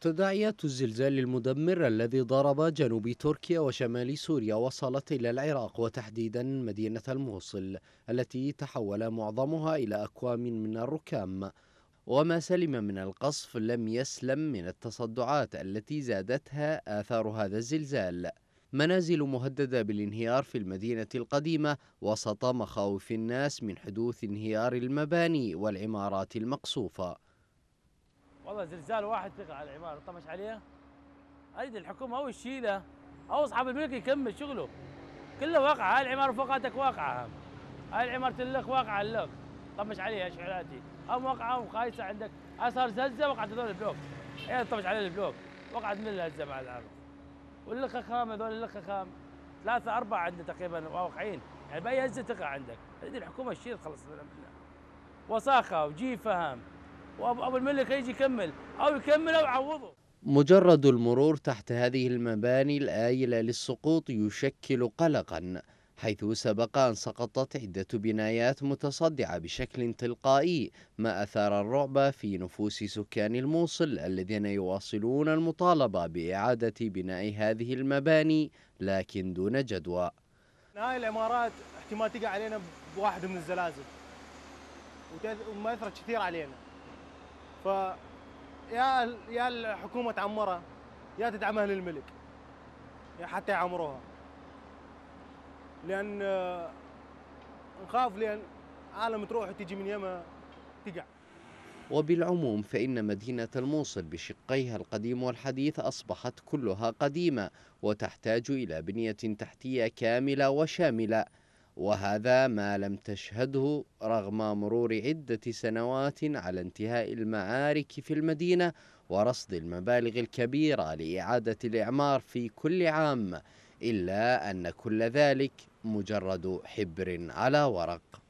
تداعيات الزلزال المدمر الذي ضرب جنوب تركيا وشمال سوريا وصلت إلى العراق وتحديدا مدينة الموصل التي تحول معظمها إلى أكوام من الركام وما سلم من القصف لم يسلم من التصدعات التي زادتها آثار هذا الزلزال منازل مهددة بالانهيار في المدينة القديمة وسط مخاوف الناس من حدوث انهيار المباني والعمارات المقصوفة والله زلزال واحد ثقل على العماره طمش عليها اريد الحكومه او تشيله او اصحاب الملك يكمل شغله كله واقعه هاي العماره فوقاتك واقعه هاي العماره اللق واقعه اللق طمش عليها شعلاتي أم واقعه خايسة عندك أصار زلزه وقعت هذول البلوك هي إيه، طمش عليها البلوك وقعت من الهزه مع الارض واللقه خام هذول اللقه خام ثلاثة أربعة عندنا تقريبا واقعين يعني بأي هزة تقع عندك هذه الحكومة تشيل خلص وساخة وجيفة فهم وابو الملك يجي يكمل او يكمل او يعوضه مجرد المرور تحت هذه المباني الآيلة للسقوط يشكل قلقا حيث سبق أن سقطت عدة بنايات متصدعة بشكل تلقائي ما أثار الرعب في نفوس سكان الموصل الذين يواصلون المطالبة بإعادة بناء هذه المباني لكن دون جدوى هاي العمارات احتمال تقع علينا بواحد من الزلازل ومأثرة كثير علينا ف يا يا الحكومه تعمرها يا تدعم اهل الملك يا حتى يعمروها لان آه، نخاف لان عالم تروح وتجي من يمها تقع وبالعموم فإن مدينة الموصل بشقيها القديم والحديث أصبحت كلها قديمة وتحتاج إلى بنية تحتية كاملة وشاملة وهذا ما لم تشهده رغم مرور عدة سنوات على انتهاء المعارك في المدينة ورصد المبالغ الكبيرة لإعادة الإعمار في كل عام إلا أن كل ذلك مجرد حبر على ورق